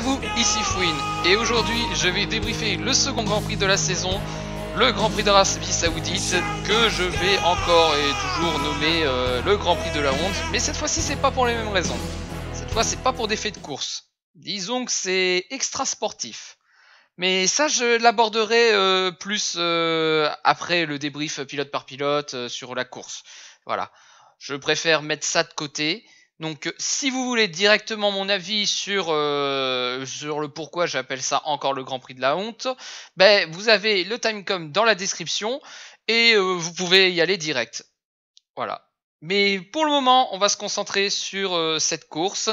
vous, ici Fouine, et aujourd'hui je vais débriefer le second Grand Prix de la saison, le Grand Prix d'Arabie Saoudite, que je vais encore et toujours nommer euh, le Grand Prix de la honte, mais cette fois-ci c'est pas pour les mêmes raisons. Cette fois c'est pas pour des faits de course. Disons que c'est extra sportif. Mais ça je l'aborderai euh, plus euh, après le débrief pilote par pilote sur la course. Voilà. Je préfère mettre ça de côté. Donc, euh, si vous voulez directement mon avis sur, euh, sur le pourquoi j'appelle ça encore le Grand Prix de la honte, ben, vous avez le timecom dans la description et euh, vous pouvez y aller direct. Voilà. Mais pour le moment, on va se concentrer sur cette course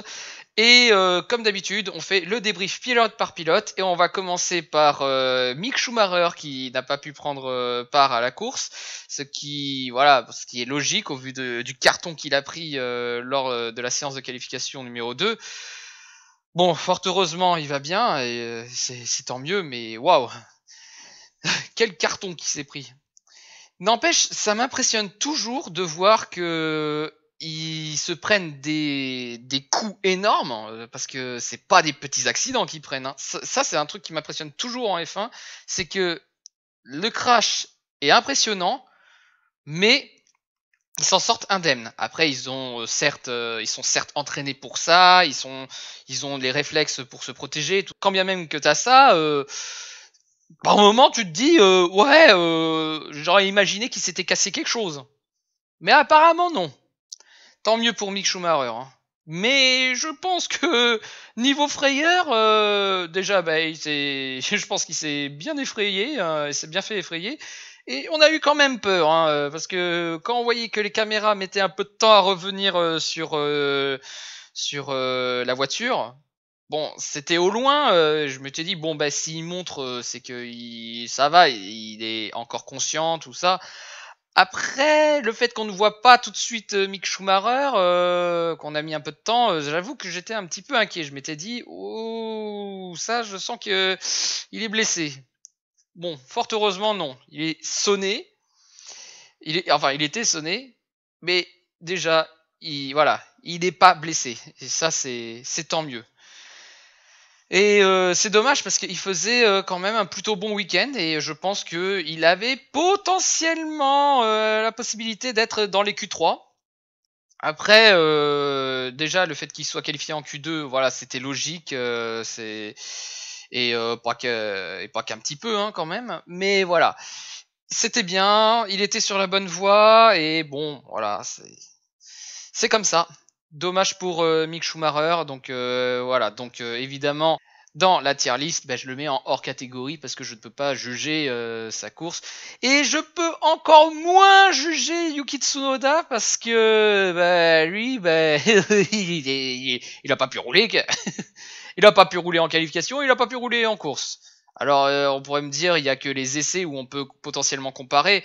et euh, comme d'habitude, on fait le débrief pilote par pilote et on va commencer par euh, Mick Schumacher qui n'a pas pu prendre euh, part à la course, ce qui voilà, est logique au vu du carton qu'il a pris lors de la séance de qualification numéro 2. Bon, fort heureusement, il va bien et c'est tant mieux, mais waouh, quel carton qui s'est pris. N'empêche, ça m'impressionne toujours de voir que ils se prennent des, des coups énormes euh, parce que c'est pas des petits accidents qu'ils prennent. Hein. Ça, c'est un truc qui m'impressionne toujours en F1, c'est que le crash est impressionnant, mais ils s'en sortent indemnes. Après, ils ont euh, certes, euh, ils sont certes entraînés pour ça, ils sont, ils ont les réflexes pour se protéger. Tout. Quand bien même que t'as ça. Euh, par moment, tu te dis, ouais, j'aurais imaginé qu'il s'était cassé quelque chose. Mais apparemment, non. Tant mieux pour Mick Schumacher. Hein. Mais je pense que niveau frayeur, euh, déjà, bah, je pense qu'il s'est bien effrayé, hein, il s'est bien fait effrayer. Et on a eu quand même peur, hein, euh, parce que quand on voyait que les caméras mettaient un peu de temps à revenir euh, sur, sur la voiture, bon, c'était au loin, je me dit, bon, bah, s'il montre, c'est que ça va, il est encore conscient, tout ça. Après, le fait qu'on ne voit pas tout de suite euh, Mick Schumacher, euh, qu'on a mis un peu de temps, euh, j'avoue que j'étais un petit peu inquiet. Je m'étais dit, oh, ça, je sens que il est blessé. Bon, fort heureusement, non. Il est sonné. Il enfin, il était sonné, mais déjà, il, voilà, il n'est pas blessé. Et ça, c'est tant mieux. Et euh, c'est dommage parce qu'il faisait euh, quand même un plutôt bon week-end et je pense qu'il avait potentiellement euh, la possibilité d'être dans les Q3. Après, déjà le fait qu'il soit qualifié en Q2, voilà, c'était logique, c'est et pas que pas qu'un petit peu hein, quand même, mais voilà, c'était bien, il était sur la bonne voie et bon, voilà, c'est comme ça. Dommage pour euh, Mick Schumacher. Donc euh, voilà, donc euh, évidemment, dans la tier list, ben, je le mets en hors catégorie parce que je ne peux pas juger sa course. Et je peux encore moins juger Yuki Tsunoda parce que bah, lui, ben, il n'a pas pu rouler. il n'a pas pu rouler en qualification, il n'a pas pu rouler en course. Alors on pourrait me dire, il n'y a que les essais où on peut potentiellement comparer.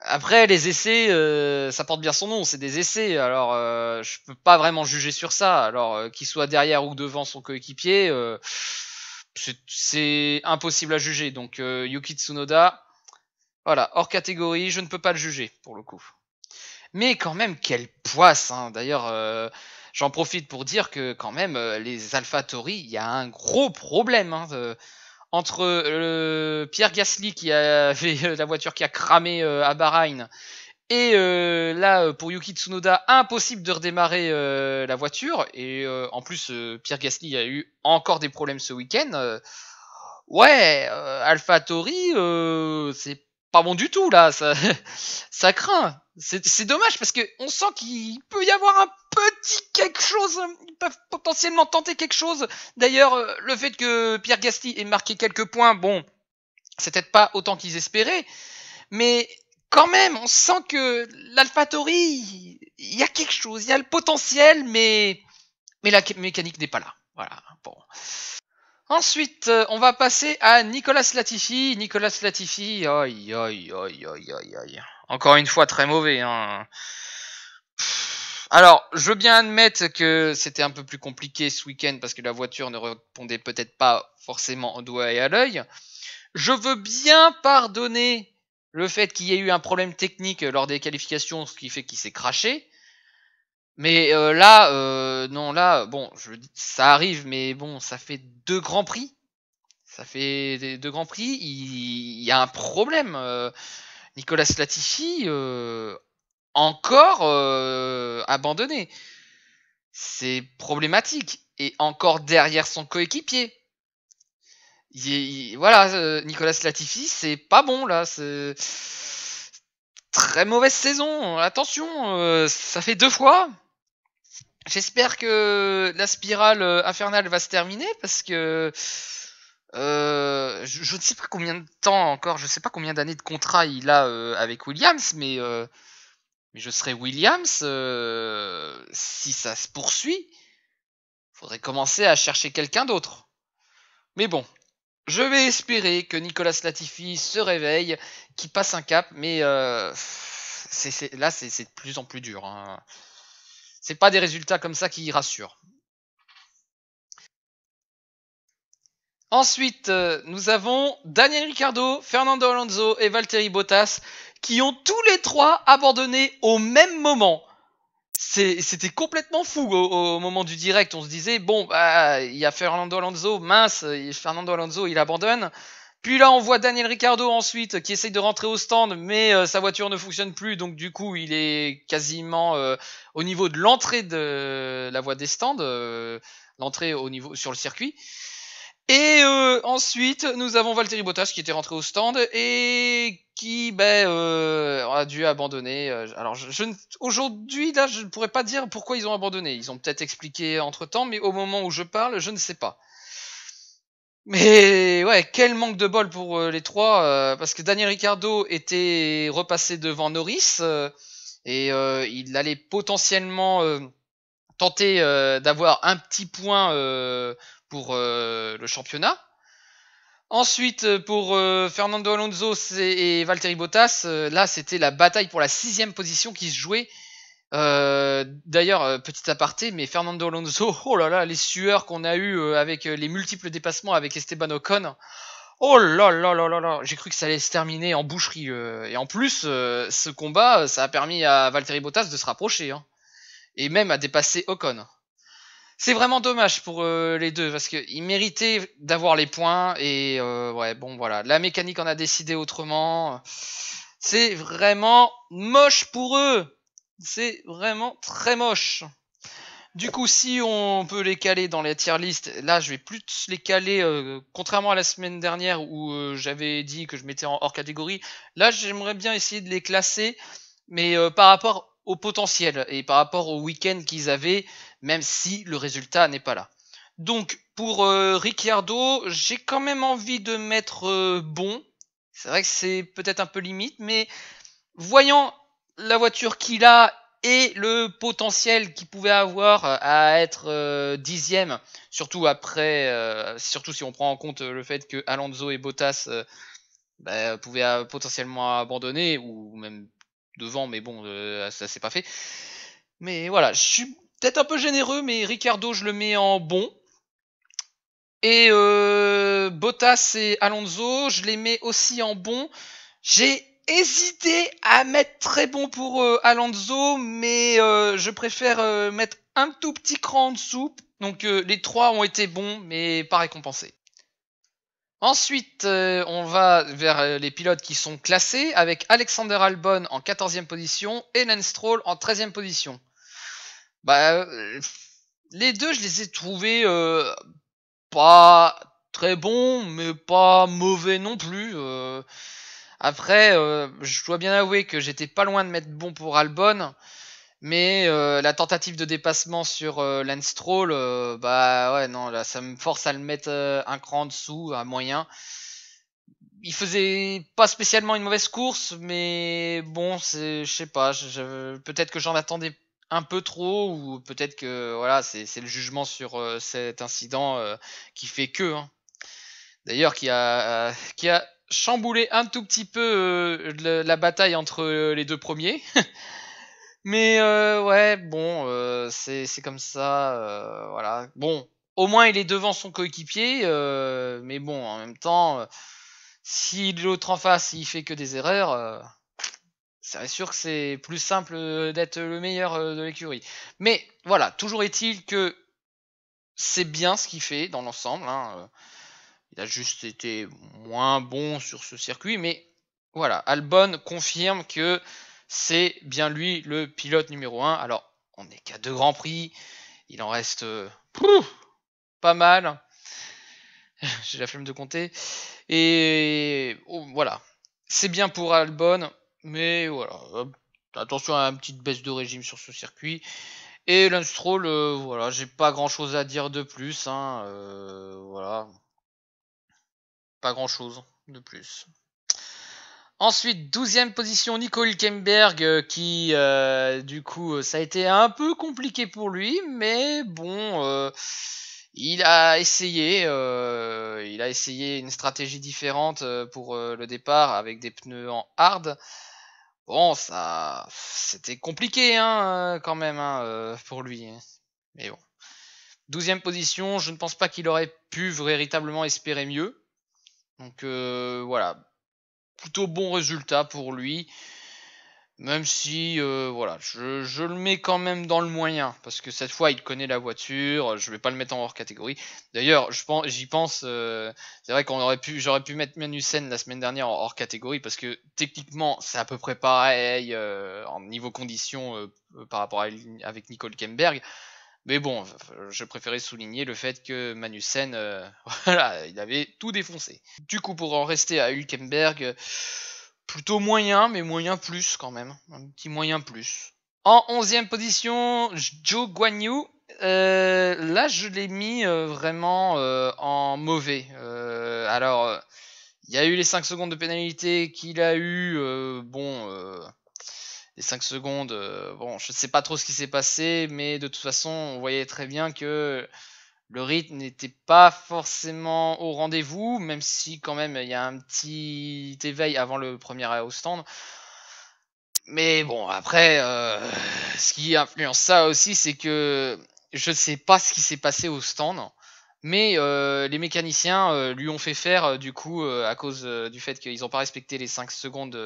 Après, les essais, euh, ça porte bien son nom, c'est des essais. Alors, euh, je peux pas vraiment juger sur ça. Alors, euh, qu'il soit derrière ou devant son coéquipier, c'est impossible à juger. Donc, Yuki voilà, hors catégorie, je ne peux pas le juger pour le coup. Mais quand même, quelle poisse hein. D'ailleurs, j'en profite pour dire que quand même, les Alpha il y a un gros problème. Hein, entre le euh, Pierre Gasly qui avait euh, la voiture qui a cramé euh, à Bahreïn et là pour Yuki Tsunoda impossible de redémarrer la voiture et en plus Pierre Gasly a eu encore des problèmes ce week-end. ouais, Alpha Tori, c'est pas bon du tout là, ça, ça craint. C'est dommage parce que on sent qu'il peut y avoir un petit quelque chose. Hein. Ils peuvent potentiellement tenter quelque chose. D'ailleurs, euh, le fait que Pierre Gasti ait marqué quelques points, bon, c'est peut-être pas autant qu'ils espéraient, mais quand même, on sent que l'AlphaTauri, il y a quelque chose, il y a le potentiel, mais mais la mécanique n'est pas là. Voilà. Bon. Ensuite, euh, on va passer à Nicolas Latifi. Nicolas Latifi, aïe, aïe, aïe, aïe, aïe, Encore une fois, très mauvais. Hein. Alors, je veux bien admettre que c'était un peu plus compliqué ce week-end parce que la voiture ne répondait peut-être pas forcément au doigt et à l'œil. Je veux bien pardonner le fait qu'il y ait eu un problème technique lors des qualifications, ce qui fait qu'il s'est craché. Mais euh, là, euh, non, là, bon, je ça arrive, mais bon, ça fait deux grands prix. Ça fait deux grands prix. Il, y a un problème. Euh, Nicolas Latifi, euh, encore abandonné. C'est problématique. Et encore derrière son coéquipier. voilà, Nicolas Latifi, c'est pas bon là. C'est très mauvaise saison. Attention, ça fait deux fois. J'espère que la spirale euh, infernale va se terminer parce que euh, je, ne sais pas combien de temps encore, je ne sais pas combien d'années de contrat il a euh, avec Williams, mais, mais je serai Williams si ça se poursuit. Il Faudrait commencer à chercher quelqu'un d'autre. Mais bon, je vais espérer que Nicolas Latifi se réveille, qu'il passe un cap, mais là c'est de plus en plus dur. Hein n'est pas des résultats comme ça qui rassurent. Ensuite, euh, nous avons Daniel Ricciardo, Fernando Alonso et Valtteri Bottas qui ont tous les trois abandonné au même moment. C'était complètement fou au, moment du direct. On se disait, bon, bah, il y a Fernando Alonso, mince, Fernando Alonso, il abandonne. Puis là, on voit Daniel Ricardo ensuite qui essaye de rentrer au stand, mais euh, sa voiture ne fonctionne plus, donc du coup, il est quasiment euh, au niveau de l'entrée de la voie des stands, euh, l'entrée au niveau sur le circuit. Et ensuite, nous avons Valtteri Bottas qui était rentré au stand et qui ben, a dû abandonner. Alors, je, aujourd'hui, là, je ne pourrais pas dire pourquoi ils ont abandonné. Ils ont peut-être expliqué entre-temps, mais au moment où je parle, je ne sais pas. Mais ouais, quel manque de bol pour euh, les trois, euh, parce que Daniel Ricciardo était repassé devant Norris euh, et il allait potentiellement tenter d'avoir un petit point pour le championnat. Ensuite, pour Fernando Alonso et Valtteri Bottas, là c'était la bataille pour la sixième position qui se jouait euh, d'ailleurs, euh, petit aparté, mais Fernando Alonso, oh là là, les sueurs qu'on a eues euh, avec les multiples dépassements avec Esteban Ocon. Oh là là là là là, j'ai cru que ça allait se terminer en boucherie. Et en plus, ce combat, ça a permis à Valtteri Bottas de se rapprocher. Hein, et même à dépasser Ocon. C'est vraiment dommage pour les deux parce qu'ils méritaient d'avoir les points. Et ouais, bon voilà, la mécanique en a décidé autrement. C'est vraiment moche pour eux. C'est vraiment très moche. Du coup, si on peut les caler dans les tier list, là je vais plus les caler, euh, contrairement à la semaine dernière où euh, j'avais dit que je mettais en hors catégorie, là j'aimerais bien essayer de les classer, mais euh, par rapport au potentiel et par rapport au week-end qu'ils avaient, même si le résultat n'est pas là. Donc pour Ricciardo, j'ai quand même envie de mettre bon. C'est vrai que c'est peut-être un peu limite, mais voyant la voiture qu'il a et le potentiel qu'il pouvait avoir euh, à être euh, dixième, surtout après, euh, surtout si on prend en compte le fait que Alonso et Bottas bah, pouvaient potentiellement abandonner ou même devant, mais bon, ça s'est pas fait. Mais voilà, je suis peut-être un peu généreux, mais Ricardo, je le mets en bon. Et Bottas et Alonso, je les mets aussi en bon. J'ai hésité à mettre très bon pour euh, Alonso, mais euh, je préfère euh, mettre un tout petit cran en dessous. Donc les trois ont été bons, mais pas récompensés. Ensuite, on va vers les pilotes qui sont classés, avec Alexander Albon en 14e position et Lance Stroll en 13e position. Bah, les deux, je les ai trouvés pas très bons, mais pas mauvais non plus. Après, euh, je dois bien avouer que j'étais pas loin de mettre bon pour Albon. Mais euh, la tentative de dépassement sur euh, euh, bah ouais, non, là, ça me force à le mettre un cran en dessous, à moyen. Il faisait pas spécialement une mauvaise course, mais bon, c'est, je sais pas, peut-être que j'en attendais un peu trop, ou peut-être que voilà, c'est, le jugement sur cet incident qui fait que. Hein. D'ailleurs, qui a, qui a chambouler un tout petit peu euh, la, bataille entre euh, les deux premiers. Mais euh, ouais, bon, c'est comme ça. voilà. Bon, au moins il est devant son coéquipier. mais bon, en même temps, si l'autre en face il fait que des erreurs, c'est sûr que c'est plus simple d'être le meilleur de l'écurie. Mais voilà, toujours est-il que c'est bien ce qu'il fait dans l'ensemble. Hein. Il a juste été moins bon sur ce circuit, mais voilà, Albon confirme que c'est bien lui le pilote numéro 1. Alors, on n'est qu'à deux grands prix, il en reste euh, pas mal. J'ai la flemme de compter. Et oh, voilà, c'est bien pour Albon, mais voilà, attention à une petite baisse de régime sur ce circuit. Et Lance Stroll, euh, voilà, j'ai pas grand chose à dire de plus. Hein, euh, voilà, grand chose de plus. Ensuite, 12 position, Nico kemberg euh, qui, euh, du coup, euh, ça a été un peu compliqué pour lui, mais bon, il a essayé, il a essayé une stratégie différente pour le départ avec des pneus en hard. Bon, ça, c'était compliqué, hein, quand même, hein, pour lui. Hein. Mais bon. 12e position, je ne pense pas qu'il aurait pu véritablement espérer mieux. Donc euh, voilà, plutôt bon résultat pour lui. Même si, euh, voilà, je, le mets quand même dans le moyen, parce que cette fois, il connaît la voiture, je vais pas le mettre en hors catégorie. D'ailleurs, j'y pense, euh, c'est vrai qu'on aurait pu, j'aurais pu mettre Manusen la semaine dernière en hors catégorie, parce que techniquement, c'est à peu près pareil en niveau condition par rapport à, avec Nicole Kemberg. Mais bon, je préférais souligner le fait que Manusen, euh, voilà, il avait tout défoncé. Du coup, pour en rester à Hülkenberg, euh, plutôt moyen, mais moyen plus quand même. Un petit moyen plus. En 11 e position, Joe Guanyu. Euh, là, je l'ai mis vraiment en mauvais. alors, il y a eu les 5 secondes de pénalité qu'il a eu. bon les 5 secondes, euh, bon, je ne sais pas trop ce qui s'est passé, mais de toute façon, on voyait très bien que le rythme n'était pas forcément au rendez-vous, même si quand même il y a un petit éveil avant le premier au stand. Mais bon, après, euh, ce qui influence ça aussi, c'est que je ne sais pas ce qui s'est passé au stand. Mais euh, les mécaniciens lui ont fait faire, du coup, à cause du fait qu'ils n'ont pas respecté les 5 secondes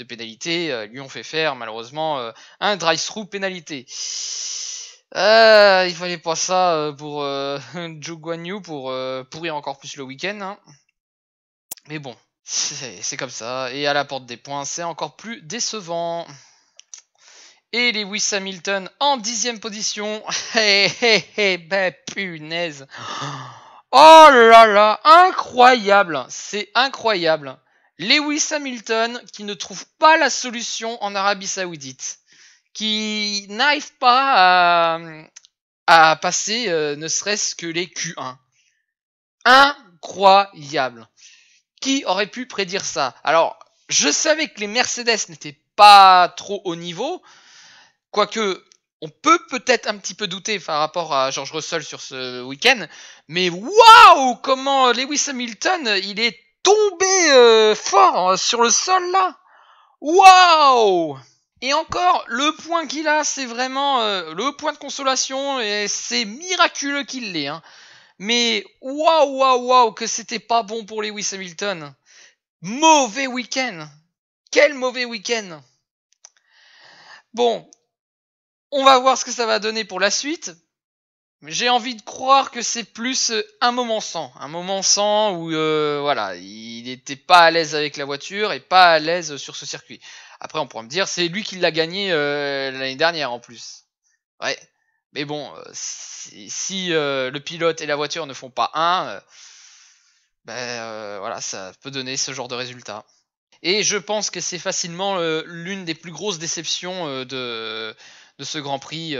de pénalité euh, lui ont fait faire malheureusement euh, un drive-through pénalité. Euh, il fallait pas ça pour euh, Joe pour pourrir encore plus le week-end. Hein. Mais bon, c'est comme ça. Et à la porte des points, c'est encore plus décevant. Et Lewis Hamilton en dixième position. Hé ben punaise. Oh là là, incroyable. C'est incroyable. Lewis Hamilton qui ne trouve pas la solution en Arabie Saoudite, qui n'arrive pas à, passer euh, ne serait-ce que les Q1. Incroyable. Qui aurait pu prédire ça Alors, je savais que les Mercedes n'étaient pas trop haut niveau, quoique on peut peut-être un petit peu douter par rapport à George Russell sur ce week-end, mais waouh Comment Lewis Hamilton, il est tomber euh, fort euh, sur le sol là. Waouh Et encore, le point qu'il a, c'est vraiment euh, le point de consolation et c'est miraculeux qu'il l'ait. Hein. Mais waouh, waouh, waouh, que c'était pas bon pour Lewis Hamilton. Mauvais week-end. Quel mauvais week-end. Bon, on va voir ce que ça va donner pour la suite. J'ai envie de croire que c'est plus euh, un moment sans, un moment sans où euh, voilà, il n'était pas à l'aise avec la voiture et pas à l'aise sur ce circuit. Après, on pourrait me dire c'est lui qui l'a gagné euh, l'année dernière en plus. Ouais, mais bon, si, le pilote et la voiture ne font pas un, ben voilà, ça peut donner ce genre de résultat. Et je pense que c'est facilement l'une des plus grosses déceptions de, de ce Grand Prix.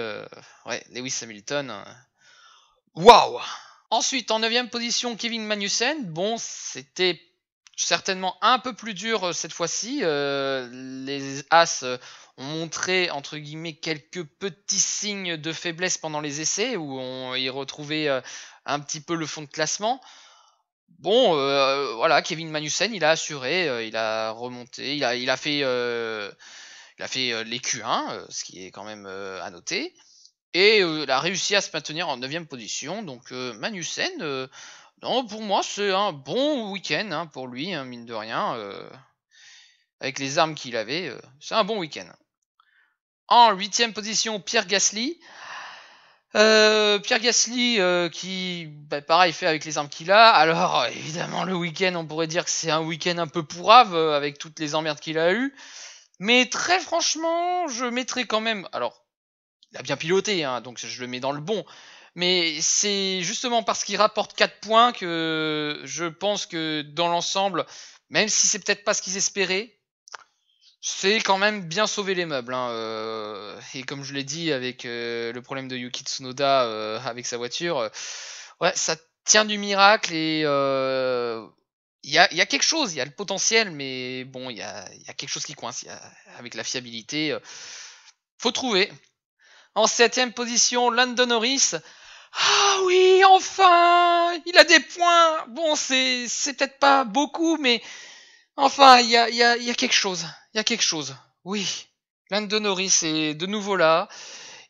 ouais, Lewis Hamilton hein. Waouh Ensuite, en 9 position, Kevin Magnussen. Bon, c'était certainement un peu plus dur euh, cette fois-ci. Euh, les As euh, ont montré, entre guillemets, quelques petits signes de faiblesse pendant les essais, où on y retrouvait un petit peu le fond de classement. Bon, voilà, Kevin Magnussen, il a assuré, il a remonté, il a, fait, il a fait les Q1, ce qui est quand même à noter. Et euh, a réussi à se maintenir en 9ème position. Donc euh, Magnussen, euh, non, pour moi, c'est un bon week-end hein, pour lui, hein, mine de rien. Euh, avec les armes qu'il avait, euh, c'est un bon week-end. En 8ème position, Pierre Gasly. Pierre Gasly qui, bah, pareil, fait avec les armes qu'il a. Alors, évidemment, le week-end, on pourrait dire que c'est un week-end un peu pourrave avec toutes les emmerdes qu'il a eues. Mais très franchement, je mettrais quand même. Alors, il a bien piloté, hein, donc je le mets dans le bon. Mais c'est justement parce qu'il rapporte 4 points que je pense que dans l'ensemble, même si c'est peut-être pas ce qu'ils espéraient, c'est quand même bien sauver les meubles. Hein, euh, et comme je l'ai dit avec euh, le problème de Yuki Tsunoda euh, avec sa voiture, ouais, ça tient du miracle et il y a, quelque chose, il y a le potentiel, mais bon, il y a, quelque chose qui coince avec la fiabilité. faut trouver. En septième position, Landon Norris. Ah oui, enfin Il a des points Bon, c'est, c'est peut-être pas beaucoup, mais enfin, il y a, y, a, y a, quelque chose. Il y a quelque chose. Oui, Landon Norris est de nouveau là.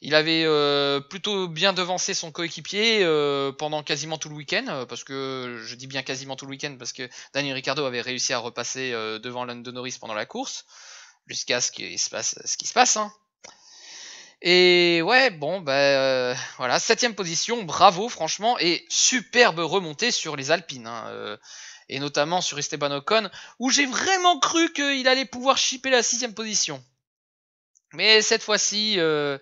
Il avait euh, plutôt bien devancé son coéquipier euh, pendant quasiment tout le week-end, euh, parce que je dis bien quasiment tout le week-end, parce que Daniel Ricciardo avait réussi à repasser devant Landon Norris pendant la course, jusqu'à ce qu'il se passe ce qui se passe. Hein. Et ouais, bon, ben, bah, euh, voilà, voilà, septième position, bravo franchement, et superbe remontée sur les Alpines, hein, euh, et notamment sur Esteban Ocon, où j'ai vraiment cru qu'il allait pouvoir chipper la sixième position. Mais cette fois-ci, euh,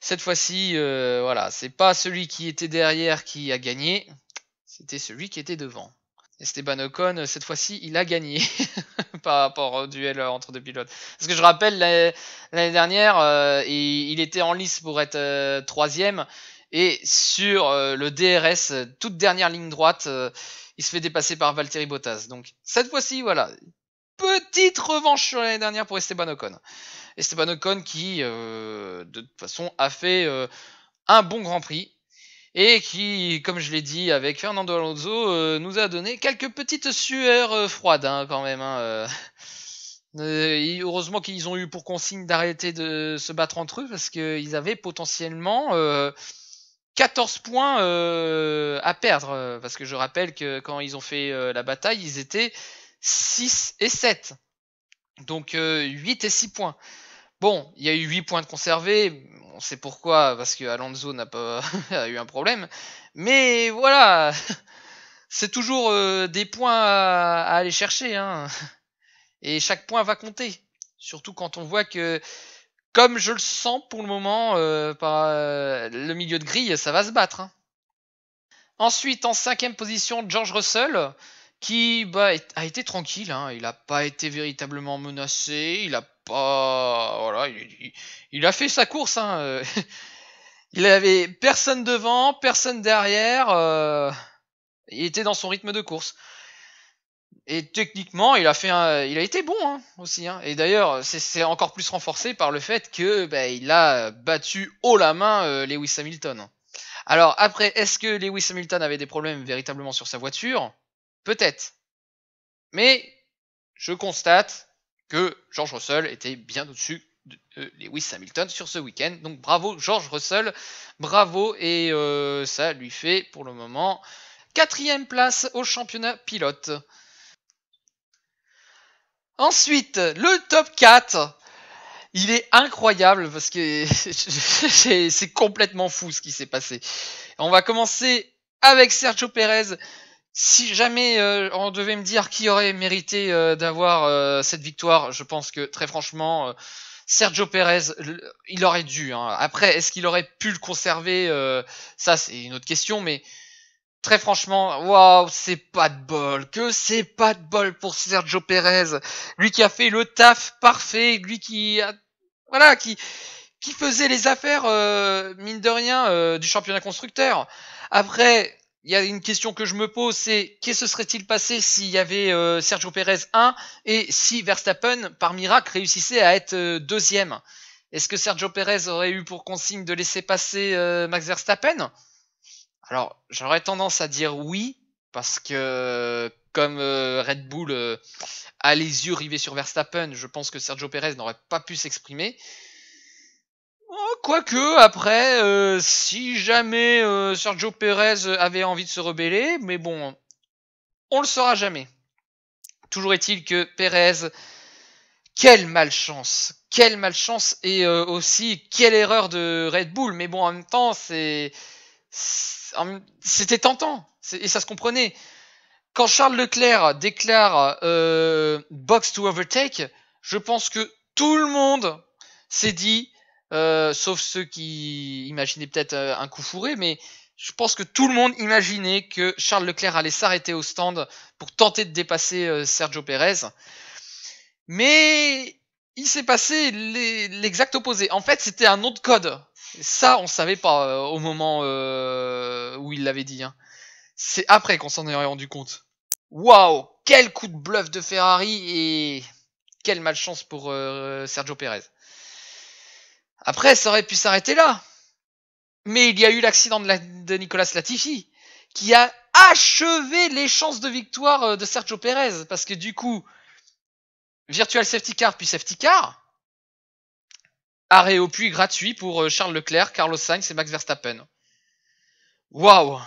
cette fois-ci, voilà, c'est pas celui qui était derrière qui a gagné, c'était celui qui était devant. Esteban Ocon, cette fois-ci, il a gagné. par rapport au duel euh, entre deux pilotes. Parce que je rappelle, l'année dernière, euh, il, était en lice pour être euh, troisième. Et sur le DRS, toute dernière ligne droite, il se fait dépasser par Valtteri Bottas. Donc cette fois-ci, voilà. Petite revanche sur l'année dernière pour Esteban Ocon. Esteban Ocon qui, de toute façon, a fait un bon Grand Prix et qui, comme je l'ai dit avec Fernando Alonso, euh, nous a donné quelques petites sueurs euh, froides hein, quand même. Hein, euh. heureusement qu'ils ont eu pour consigne d'arrêter de se battre entre eux parce qu'ils avaient potentiellement 14 points à perdre. Parce que je rappelle que quand ils ont fait la bataille, ils étaient 6 et 7. Donc 8 et 6 points. Bon, il y a eu 8 points de conservés. On sait pourquoi, parce que Alonso n'a pas eu un problème. Mais voilà, c'est toujours euh, des points à, aller chercher. Hein. Et chaque point va compter. Surtout quand on voit que, comme je le sens pour le moment, euh, par euh, le milieu de grille, ça va se battre. Hein. Ensuite, en cinquième position, George Russell, qui bah, a été tranquille. Hein. Il n'a pas été véritablement menacé. Il n'a pas. Voilà, il, a fait sa course. Hein. Euh, il avait personne devant, personne derrière. Euh, il était dans son rythme de course. Et techniquement, il a fait, il a été bon hein, aussi. Hein. Et d'ailleurs, c'est encore plus renforcé par le fait que bah, il a battu haut la main euh, Lewis Hamilton. Alors après, est-ce que Lewis Hamilton avait des problèmes véritablement sur sa voiture Peut-être. Mais je constate que George Russell était bien au-dessus de euh, Lewis Hamilton sur ce week-end. Donc bravo George Russell, bravo et euh, ça lui fait pour le moment quatrième place au championnat pilote. Ensuite, le top 4. Il est incroyable parce que c'est complètement fou ce qui s'est passé. On va commencer avec Sergio Perez si jamais euh, on devait me dire qui aurait mérité euh, d'avoir euh, cette victoire, je pense que très franchement, Sergio Pérez, il aurait dû. Hein. Après, est-ce qu'il aurait pu le conserver Ça, c'est une autre question, mais très franchement, waouh, c'est pas de bol, que c'est pas de bol pour Sergio Pérez, lui qui a fait le taf parfait, lui qui voilà, qui qui faisait les affaires mine de rien du championnat constructeur. Après, il y a une question que je me pose, c'est qu'est-ce que se serait-il passé s'il y avait euh, Sergio Pérez 1 et si Verstappen, par miracle, réussissait à être euh, deuxième Est-ce que Sergio Pérez aurait eu pour consigne de laisser passer euh, Max Verstappen Alors, j'aurais tendance à dire oui, parce que comme Red Bull a les yeux rivés sur Verstappen, je pense que Sergio Pérez n'aurait pas pu s'exprimer. Oh, quoique, après, euh, si jamais euh, Sergio Perez avait envie de se rebeller, mais bon, on le saura jamais. Toujours est-il que Perez, quelle malchance, quelle malchance et euh, aussi quelle erreur de Red Bull. Mais bon, en même temps, c'était tentant et ça se comprenait. Quand Charles Leclerc déclare box to overtake, je pense que tout le monde s'est dit euh, sauf ceux qui imaginaient peut-être euh, un coup fourré, mais je pense que tout le monde imaginait que Charles Leclerc allait s'arrêter au stand pour tenter de dépasser euh, Sergio Pérez. Mais il s'est passé l'exact opposé. En fait, c'était un autre code. ça, on savait pas au moment où il l'avait dit. Hein. C'est après qu'on s'en est rendu compte. Waouh, quel coup de bluff de Ferrari et quelle malchance pour Sergio Pérez. Après, ça aurait pu s'arrêter là. Mais il y a eu l'accident de, Nicolas Latifi, qui a achevé les chances de victoire euh, de Sergio Perez. Parce que du coup, Virtual Safety Car puis Safety Car, arrêt au puits gratuit pour euh, Charles Leclerc, Carlos Sainz et Max Verstappen. Waouh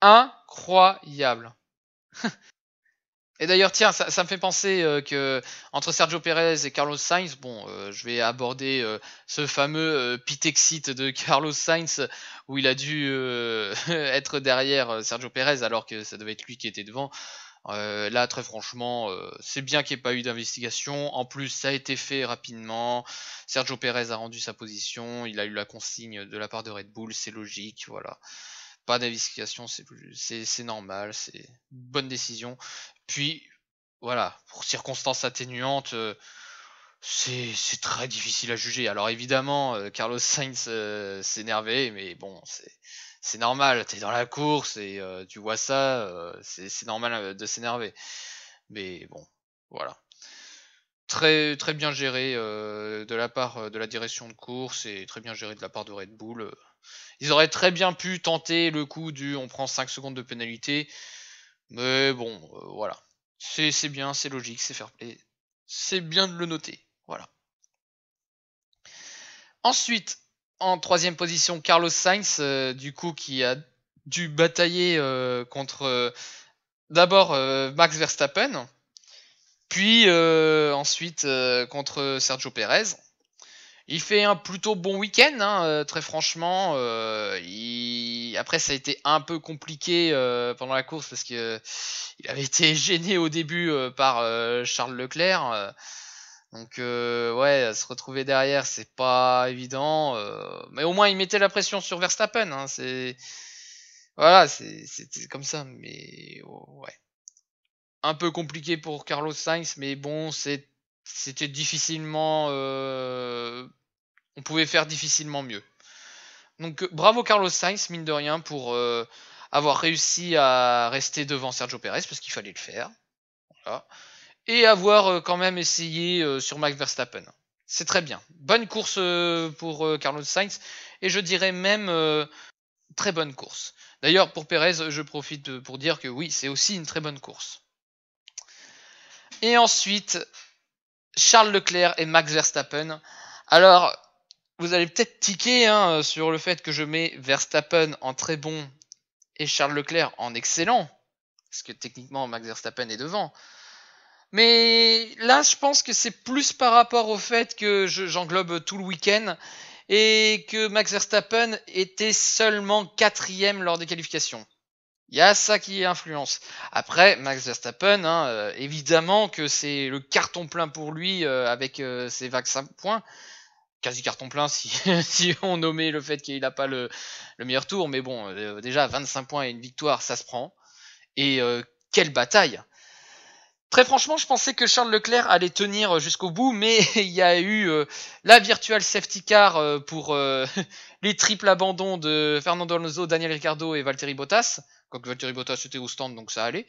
Incroyable Et d'ailleurs, tiens, ça, me fait penser qu'entre euh, que entre Sergio Pérez et Carlos Sainz, bon, euh, je vais aborder euh, ce fameux pit exit de Carlos Sainz où il a dû être derrière Sergio Pérez alors que ça devait être lui qui était devant. là, très franchement, c'est bien qu'il n'y ait pas eu d'investigation. En plus, ça a été fait rapidement. Sergio Pérez a rendu sa position. Il a eu la consigne de la part de Red Bull. C'est logique, voilà pas d'investigation, c'est normal, c'est bonne décision. Puis, voilà, pour circonstances atténuantes, euh, c'est très difficile à juger. Alors évidemment, euh, Carlos Sainz euh, s'est énervé, mais bon, c'est normal, t'es dans la course et tu vois ça, c'est normal de s'énerver. Mais bon, voilà. Très, très bien géré de la part de la direction de course et très bien géré de la part de Red Bull. Ils auraient très bien pu tenter le coup du on prend 5 secondes de pénalité mais bon, euh, voilà. C'est bien, c'est logique, c'est fair play. C'est bien de le noter. Voilà. Ensuite, en troisième position, Carlos Sainz, euh, du coup, qui a dû batailler euh, contre d'abord Max Verstappen, puis ensuite contre Sergio Perez. Il fait un plutôt bon week-end, hein, euh, très franchement. Euh, il... Après, ça a été un peu compliqué euh, pendant la course parce que il avait été gêné au début par Charles Leclerc. donc ouais, se retrouver derrière, c'est pas évident. mais au moins, il mettait la pression sur Verstappen. Hein, c'est voilà, c'était comme ça. Mais oh, ouais, un peu compliqué pour Carlos Sainz, mais bon, c'est c'était difficilement euh, on pouvait faire difficilement mieux. Donc euh, bravo Carlos Sainz, mine de rien, pour euh, avoir réussi à rester devant Sergio Pérez, parce qu'il fallait le faire. Et avoir euh, quand même essayé sur Max Verstappen. C'est très bien. Bonne course pour Carlos Sainz, et je dirais même très bonne course. D'ailleurs, pour Pérez, je profite pour dire que oui, c'est aussi une très bonne course. Et ensuite, Charles Leclerc et Max Verstappen. Alors, vous allez peut-être tiquer hein, euh, sur le fait que je mets Verstappen en très bon et Charles Leclerc en excellent, parce que techniquement Max Verstappen est devant. Mais là, je pense que c'est plus par rapport au fait que j'englobe tout le week-end et que Max Verstappen était seulement quatrième lors des qualifications. Il y a ça qui influence. Après, Max Verstappen, hein, euh, évidemment que c'est le carton plein pour lui euh, avec ses 25 points quasi carton plein si, on nommait le fait qu'il n'a pas le, meilleur tour. Mais bon, euh, déjà 25 points et une victoire, ça se prend. Et euh, quelle bataille Très franchement, je pensais que Charles Leclerc allait tenir jusqu'au bout, mais il y a eu euh, la virtual safety car pour les triples abandons de Fernando Alonso, Daniel Ricciardo et Valtteri Bottas. Quoique Valtteri Bottas était au stand, donc ça allait.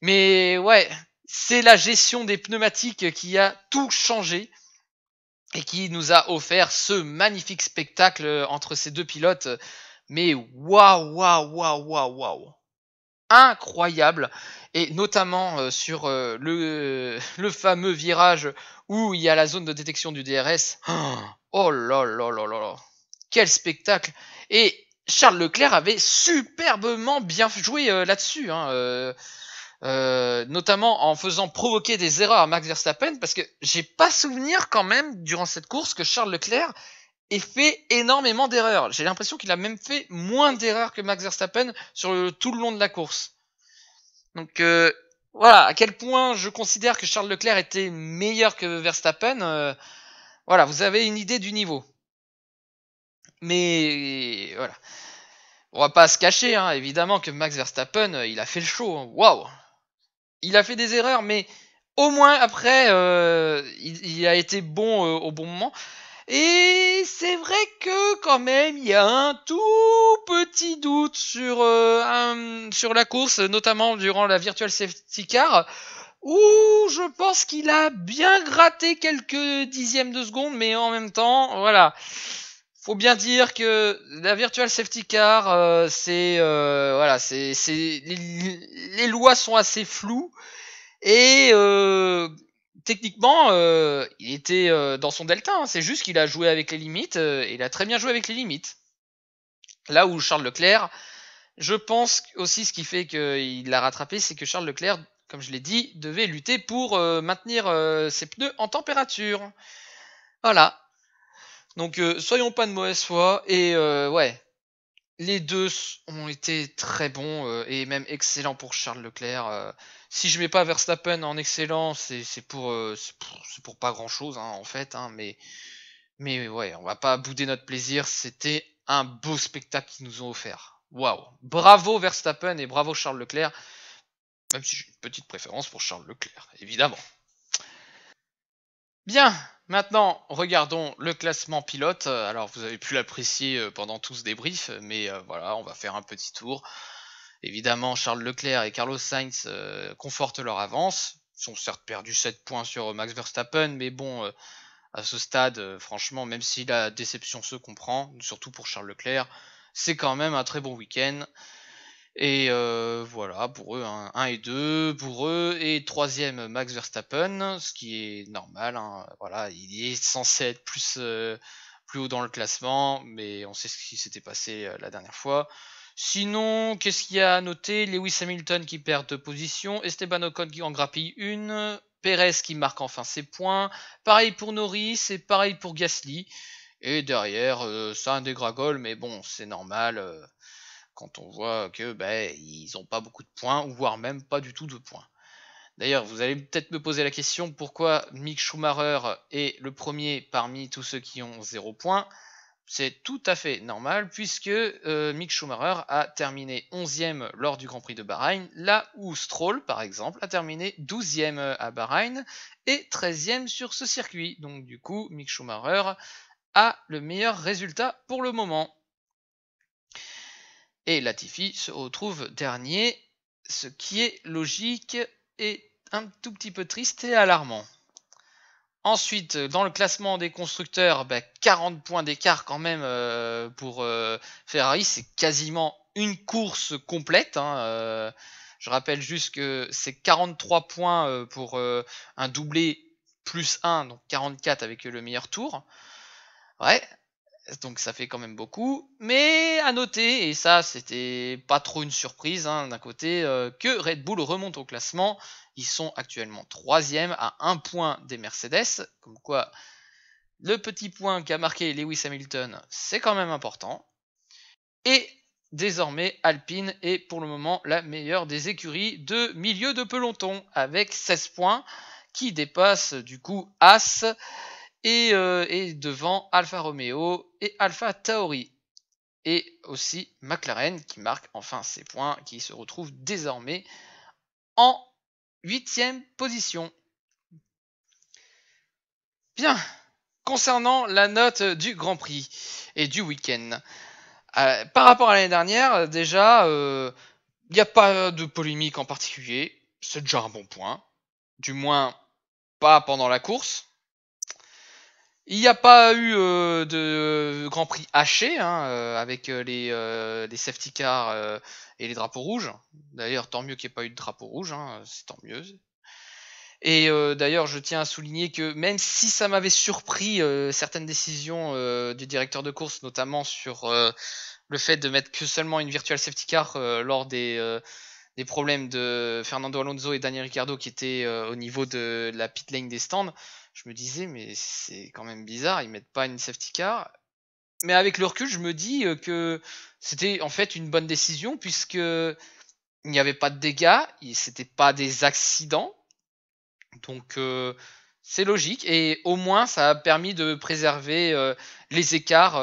Mais ouais, c'est la gestion des pneumatiques qui a tout changé et qui nous a offert ce magnifique spectacle euh, entre ces deux pilotes. Mais waouh, waouh, waouh, waouh, waouh. Incroyable. Et notamment euh, sur euh, le, le, fameux virage où il y a la zone de détection du DRS. Oh là là là là Quel spectacle. Et Charles Leclerc avait superbement bien joué là-dessus. Hein, euh, notamment en faisant provoquer des erreurs à Max Verstappen, parce que j'ai pas souvenir quand même durant cette course que Charles Leclerc ait fait énormément d'erreurs. J'ai l'impression qu'il a même fait moins d'erreurs que Max Verstappen sur tout le long de la course. Donc euh, voilà, à quel point je considère que Charles Leclerc était meilleur que Verstappen. Euh, voilà, vous avez une idée du niveau. Mais voilà. On va pas se cacher, hein, évidemment, que Max Verstappen, il a fait le show. Hein. Waouh il a fait des erreurs, mais au moins après, euh, il, a été bon euh, au bon moment. Et c'est vrai que quand même, il y a un tout petit doute sur, euh, sur la course, notamment durant la Virtual Safety Car, où je pense qu'il a bien gratté quelques dixièmes de seconde, mais en même temps, voilà faut bien dire que la virtual safety car, euh, c'est euh, voilà, c'est les, lois sont assez floues et euh, techniquement, il était dans son delta. Hein. c'est juste qu'il a joué avec les limites. et il a très bien joué avec les limites. Là où Charles Leclerc, je pense aussi ce qui fait qu'il l'a rattrapé, c'est que Charles Leclerc, comme je l'ai dit, devait lutter pour maintenir ses pneus en température. Voilà, donc euh, soyons pas de mauvaise foi et euh, ouais, les deux ont été très bons euh, et même excellents pour Charles Leclerc. si je mets pas Verstappen en excellent, c'est pour, pas grand chose hein, en fait, hein, mais mais ouais, on va pas bouder notre plaisir. C'était un beau spectacle qu'ils nous ont offert. Waouh, bravo Verstappen et bravo Charles Leclerc. Même si j'ai une petite préférence pour Charles Leclerc, évidemment. Bien, Maintenant, regardons le classement pilote. Alors, vous avez pu l'apprécier euh, pendant tout ce débrief, mais euh, voilà, on va faire un petit tour. Évidemment, Charles Leclerc et Carlos Sainz euh, confortent leur avance. Ils ont certes perdu 7 points sur Max Verstappen, mais bon, à ce stade, franchement, même si la déception se comprend, surtout pour Charles Leclerc, c'est quand même un très bon week-end. Et euh, voilà, pour eux, 1 hein, et 2, pour eux, et troisième Max Verstappen, ce qui est normal, hein, voilà, il est censé être plus, euh, plus haut dans le classement, mais on sait ce qui s'était passé euh, la dernière fois. Sinon, qu'est-ce qu'il y a à noter Lewis Hamilton qui perd de position Esteban Ocon qui en grappille une, Perez qui marque enfin ses points, pareil pour Norris et pareil pour Gasly. Et derrière, ça a un dégragole, mais bon, c'est normal quand on voit que ben, ils n'ont pas beaucoup de points, ou voire même pas du tout de points. D'ailleurs, vous allez peut-être me poser la question pourquoi Mick Schumacher est le premier parmi tous ceux qui ont zéro point C'est tout à fait normal puisque euh, Mick Schumacher a terminé 11e lors du Grand Prix de Bahreïn, là où Stroll, par exemple, a terminé 12e euh, à Bahreïn et 13e sur ce circuit. Donc du coup, Mick Schumacher a le meilleur résultat pour le moment. Et Latifi se retrouve dernier, ce qui est logique et un tout petit peu triste et alarmant. Ensuite, dans le classement des constructeurs, 40 ben, points d'écart quand même euh, pour euh, Ferrari, c'est quasiment une course complète. Hein, euh. je rappelle juste que c'est 43 points pour un doublé plus 1, donc 44 avec le meilleur tour. Ouais, donc ça fait quand même beaucoup. Mais à noter, et ça c'était pas trop une surprise hein, d'un côté, euh, que Red Bull remonte au classement. Ils sont actuellement troisième à 1 point des Mercedes. Comme quoi, le petit point qu'a marqué Lewis Hamilton, c'est quand même important. Et désormais, Alpine est pour le moment la meilleure des écuries de milieu de peloton avec 16 points qui dépasse du coup As euh, et, devant Alfa Romeo et Alfa Tauri. Et aussi McLaren qui marque enfin ses points, qui se retrouve désormais en huitième position. Bien, concernant la note du Grand Prix et du week-end. Euh, par rapport à l'année dernière, déjà, il euh, n'y a pas de polémique en particulier. C'est déjà un bon point. Du moins, pas pendant la course. Il n'y a pas eu euh, de euh, Grand Prix haché hein, euh, avec les, safety cars et les drapeaux rouges. D'ailleurs, tant mieux qu'il n'y ait pas eu de drapeau rouge, hein, c'est tant mieux. Et d'ailleurs, je tiens à souligner que même si ça m'avait surpris certaines décisions du directeur de course, notamment sur le fait de mettre que seulement une virtual safety car lors des, des, problèmes de Fernando Alonso et Daniel Ricciardo qui étaient au niveau de la pit lane des stands, je me disais, mais c'est quand même bizarre, ils mettent pas une safety car. Mais avec le recul, je me dis euh, que c'était en fait une bonne décision puisque il n'y avait pas de dégâts, c'était pas des accidents. Donc euh, c'est logique et au moins ça a permis de préserver euh, les écarts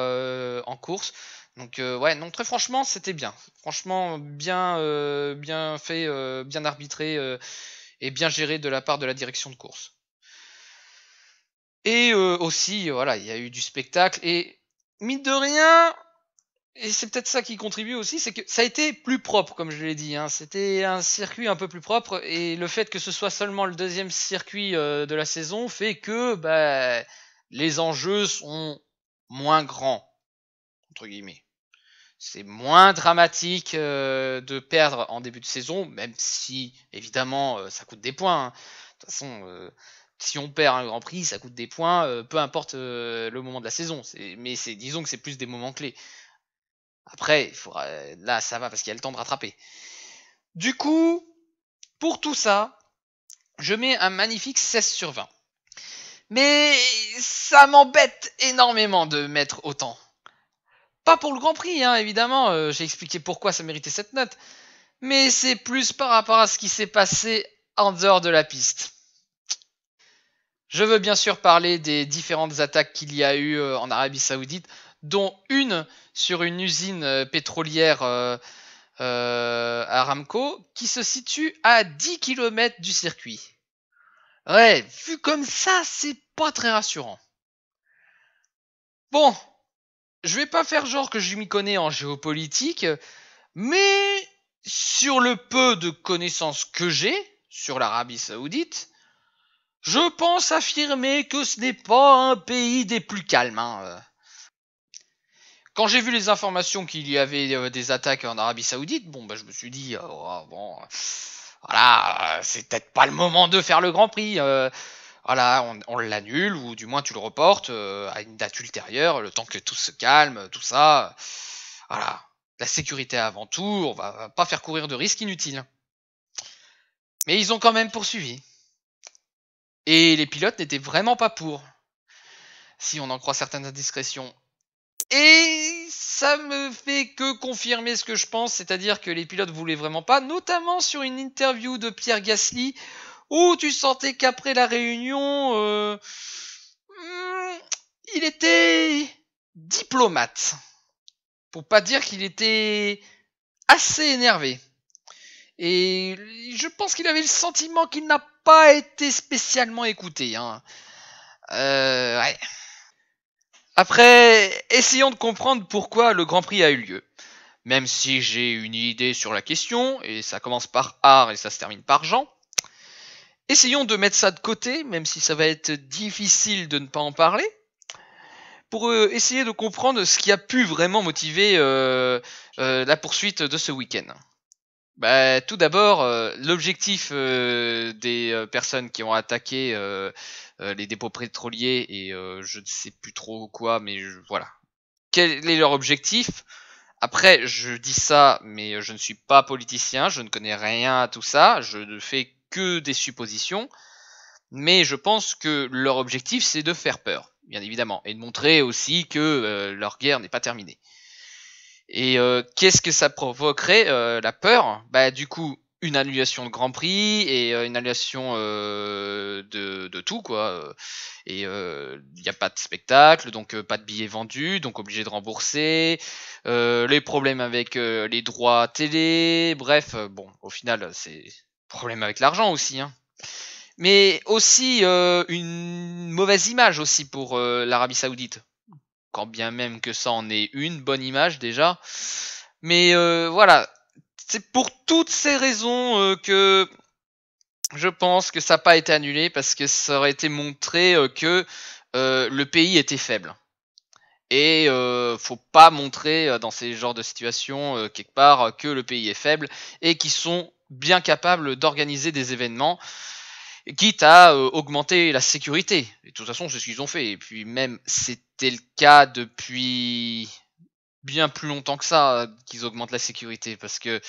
en course. Donc ouais, non très franchement, c'était bien. Franchement bien bien fait, bien arbitré et bien géré de la part de la direction de course. Et euh, aussi, euh, voilà, il y a eu du spectacle. Et mine de rien, et c'est peut-être ça qui contribue aussi, c'est que ça a été plus propre, comme je l'ai dit. Hein. C'était un circuit un peu plus propre, et le fait que ce soit seulement le deuxième circuit euh, de la saison fait que bah, les enjeux sont moins grands, entre guillemets. C'est moins dramatique de perdre en début de saison, même si, évidemment, ça coûte des points. Hein. De toute façon, si on perd un Grand Prix, ça coûte des points, euh, peu importe euh, le moment de la saison. Mais disons que c'est plus des moments clés. Après, il là, ça va parce qu'il y a le temps de rattraper. Du coup, pour tout ça, je mets un magnifique 16 sur 20. Mais ça m'embête énormément de mettre autant. Pas pour le Grand Prix, hein, évidemment, euh, j'ai expliqué pourquoi ça méritait cette note. Mais c'est plus par rapport à ce qui s'est passé en dehors de la piste. Je veux bien sûr parler des différentes attaques qu'il y a eu euh, en Arabie Saoudite, dont une sur une usine euh, pétrolière euh, Aramco qui se situe à 10 km du circuit. Ouais, vu comme ça, c'est pas très rassurant. Bon, je vais pas faire genre que je m'y connais en géopolitique, mais sur le peu de connaissances que j'ai sur l'Arabie Saoudite, je pense affirmer que ce n'est pas un pays des plus calmes. Hein, euh. Quand j'ai vu les informations qu'il y avait euh, des attaques en Arabie Saoudite, bon, bah, je me suis dit, euh, oh, bon, voilà, c'est peut-être pas le moment de faire le Grand Prix. voilà, on, l'annule ou du moins tu le reportes à une date ultérieure, le temps que tout se calme, tout ça. Voilà, la sécurité avant tout, on va pas faire courir de risques inutiles. Mais ils ont quand même poursuivi. Et les pilotes n'étaient vraiment pas pour, si on en croit certaines indiscrétions. Et ça me fait que confirmer ce que je pense, c'est-à-dire que les pilotes voulaient vraiment pas, notamment sur une interview de Pierre Gasly, où tu sentais qu'après la réunion, euh, hmm, il était diplomate. Pour pas dire qu'il était assez énervé. Et je pense qu'il avait le sentiment qu'il n'a pas été spécialement écouté. Hein. Euh, Après, essayons de comprendre pourquoi le Grand Prix a eu lieu. Même si j'ai une idée sur la question, et ça commence par art et ça se termine par Jean. Essayons de mettre ça de côté, même si ça va être difficile de ne pas en parler, pour euh, essayer de comprendre ce qui a pu vraiment motiver euh, la poursuite de ce week-end bah, tout d'abord, euh, l'objectif euh, des euh, personnes qui ont attaqué les dépôts pétroliers et je ne sais plus trop quoi, mais voilà. Quel est leur objectif Après, je dis ça, mais je ne suis pas politicien, je ne connais rien à tout ça, je ne fais que des suppositions, mais je pense que leur objectif, c'est de faire peur, bien évidemment, et de montrer aussi que leur guerre n'est pas terminée. Et euh, qu'est-ce que ça provoquerait, euh, la peur Bah du coup, une annulation de Grand Prix et euh, une annulation de, tout, quoi. Et il n'y a pas de spectacle, donc pas de billets vendus, donc obligé de rembourser, les problèmes avec les droits télé, bref, bon, au final, c'est problème avec l'argent aussi, hein. Mais aussi une mauvaise image aussi pour l'Arabie Saoudite quand bien même que ça en est une bonne image déjà. Mais euh, voilà, c'est pour toutes ces raisons euh, que je pense que ça n'a pas été annulé parce que ça aurait été montré euh, que le pays était faible. Et faut pas montrer dans ces genres de situations quelque part que le pays est faible et qu'ils sont bien capables d'organiser des événements quitte à euh, augmenter la sécurité. Et de toute façon, c'est ce qu'ils ont fait. Et puis même, c'était le cas depuis bien plus longtemps que ça euh, qu'ils augmentent la sécurité, parce que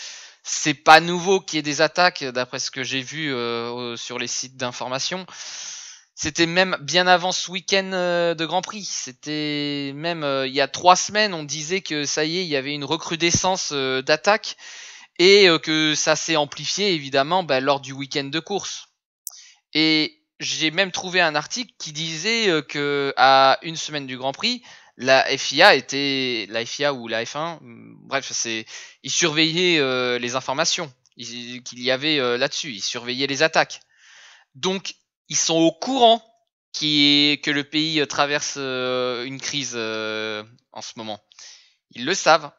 c'est pas nouveau qu'il y ait des attaques, d'après ce que j'ai vu euh, sur les sites d'information. C'était même bien avant ce week-end euh, de Grand Prix. C'était même il y a trois semaines, on disait que ça y est, il y avait une recrudescence d'attaques et que ça s'est amplifié évidemment ben, lors du week-end de course. Et j'ai même trouvé un article qui disait euh, que à une semaine du Grand Prix, la FIA était la FIA ou la F1, mm, bref, c'est ils surveillaient euh, les informations qu'il y avait euh, là-dessus, ils surveillaient les attaques. Donc ils sont au courant qui que le pays traverse une crise en ce moment. Ils le savent.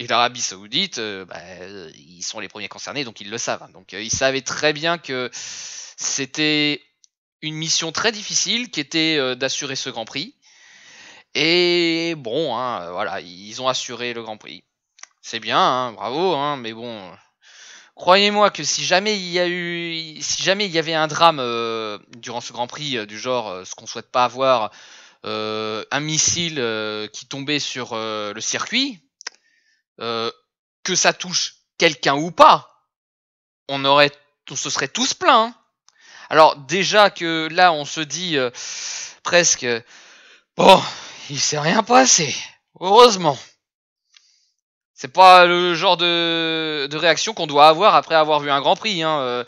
Et l'Arabie Saoudite, euh, bah, euh, ils sont les premiers concernés, donc ils le savent. Hein. Donc euh, ils savaient très bien que c'était une mission très difficile qui était d'assurer ce Grand Prix. Et bon, hein, voilà, ils ont assuré le Grand Prix. C'est bien, hein, bravo, hein, mais bon, croyez-moi que si jamais il y a eu, si jamais il y avait un drame durant ce Grand Prix du genre ce qu'on souhaite pas avoir, un missile qui tombait sur le circuit, euh, que ça touche quelqu'un ou pas, on aurait, on se serait tous plaints. Hein. Alors déjà que là, on se dit euh, presque, bon, il s'est rien passé, heureusement. C'est pas le genre de, réaction qu'on doit avoir après avoir vu un Grand Prix. Hein,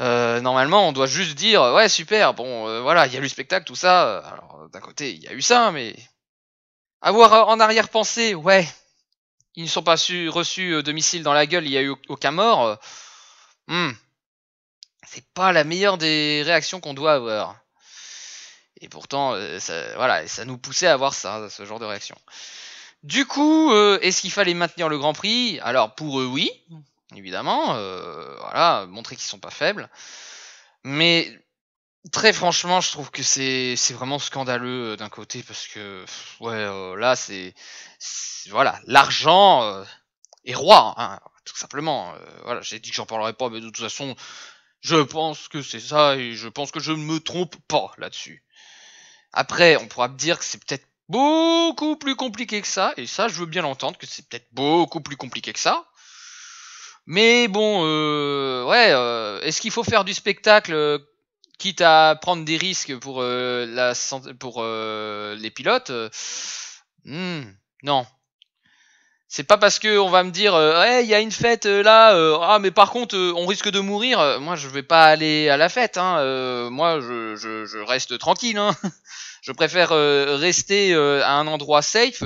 euh, normalement, on doit juste dire ouais super, bon voilà, il y a eu le spectacle, tout ça. Alors d'un côté, il y a eu ça, mais avoir en arrière-pensée, ouais, ils ne sont pas reçus euh, de missiles dans la gueule, il n'y a eu aucun mort. Euh, hmm. C'est pas la meilleure des réactions qu'on doit avoir. Et pourtant, euh, ça, voilà, ça nous poussait à avoir ça, ce genre de réaction. Du coup, est-ce qu'il fallait maintenir le Grand Prix Alors pour eux, oui, évidemment. voilà, montrer qu'ils sont pas faibles. Mais Très franchement, je trouve que c'est vraiment scandaleux euh, d'un côté parce que ouais euh, là c'est voilà l'argent euh, est roi hein, tout simplement voilà j'ai dit que j'en parlerai pas mais de toute façon je pense que c'est ça et je pense que je ne me trompe pas là-dessus après on pourra me dire que c'est peut-être beaucoup plus compliqué que ça et ça je veux bien l'entendre que c'est peut-être beaucoup plus compliqué que ça mais bon, euh, ouais, est-ce qu'il faut faire du spectacle quitte à prendre des risques pour, euh, euh, les pilotes, euh, hmm, non. C'est pas parce que on va me dire, hey, il y a une fête là, ah mais par contre on risque de mourir. Moi je vais pas aller à la fête, hein, moi je, reste tranquille. Hein. je préfère rester à un endroit safe,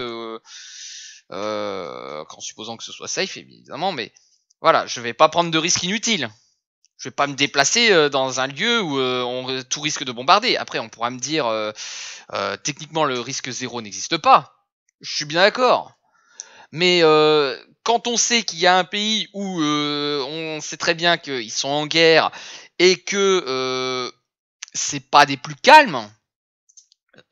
en supposant que ce soit safe évidemment, mais voilà, je vais pas prendre de risques inutiles je vais pas me déplacer euh, dans un lieu où euh, on, tout risque de bombarder. Après, on pourra me dire, euh, techniquement, le risque zéro n'existe pas. Je suis bien d'accord. Mais quand on sait qu'il y a un pays où on sait très bien qu'ils sont en guerre et que c'est pas des plus calmes,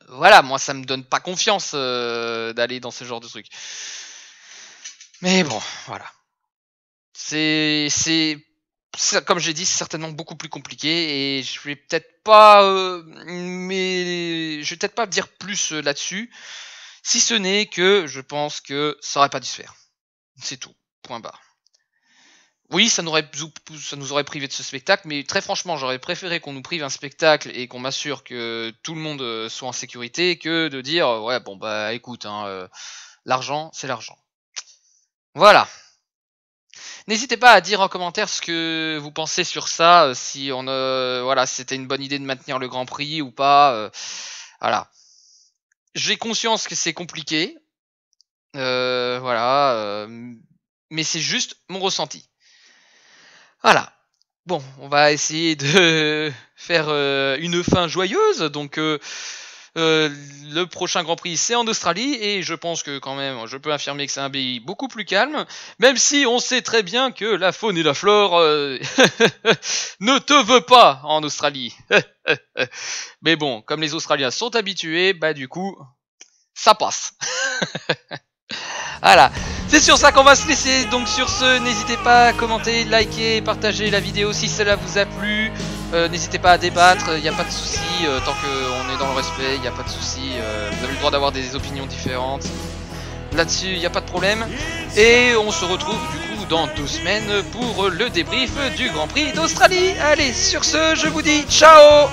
voilà, moi ça me donne pas confiance d'aller dans ce genre de truc. Mais bon, voilà. C'est, c'est comme j'ai dit, c'est certainement beaucoup plus compliqué et je vais peut-être pas, euh, mais je vais peut-être pas dire plus euh, là-dessus, si ce n'est que je pense que ça aurait pas dû se faire. C'est tout. Point barre. Oui, ça nous, aurait, ça privé de ce spectacle, mais très franchement, j'aurais préféré qu'on nous prive un spectacle et qu'on m'assure que tout le monde euh, soit en sécurité que de dire ouais bon bah écoute, hein, l'argent c'est l'argent. Voilà. N'hésitez pas à dire en commentaire ce que vous pensez sur ça, euh, si on euh, voilà, c'était une bonne idée de maintenir le Grand Prix ou pas. Euh, voilà. J'ai conscience que c'est compliqué. Euh, voilà. mais c'est juste mon ressenti. Voilà. Bon, on va essayer de faire une fin joyeuse. Donc euh, le prochain Grand Prix, c'est en Australie, et je pense que quand même, je peux affirmer que c'est un pays beaucoup plus calme, même si on sait très bien que la faune et la flore euh, ne te veut pas en Australie. Mais bon, comme les Australiens sont habitués, bah du coup, ça passe. Voilà. C'est sur ça qu'on va se laisser. Donc sur ce, n'hésitez pas à commenter, liker, partager la vidéo si cela vous a plu. Euh, n'hésitez pas à débattre, il n'y a pas de souci. Euh, tant qu'on est dans le respect, il n'y a pas de souci. Euh, vous avez le droit d'avoir des opinions différentes. Là-dessus, il n'y a pas de problème. Et on se retrouve du coup dans deux semaines pour le débrief du Grand Prix d'Australie. Allez, sur ce, je vous dis ciao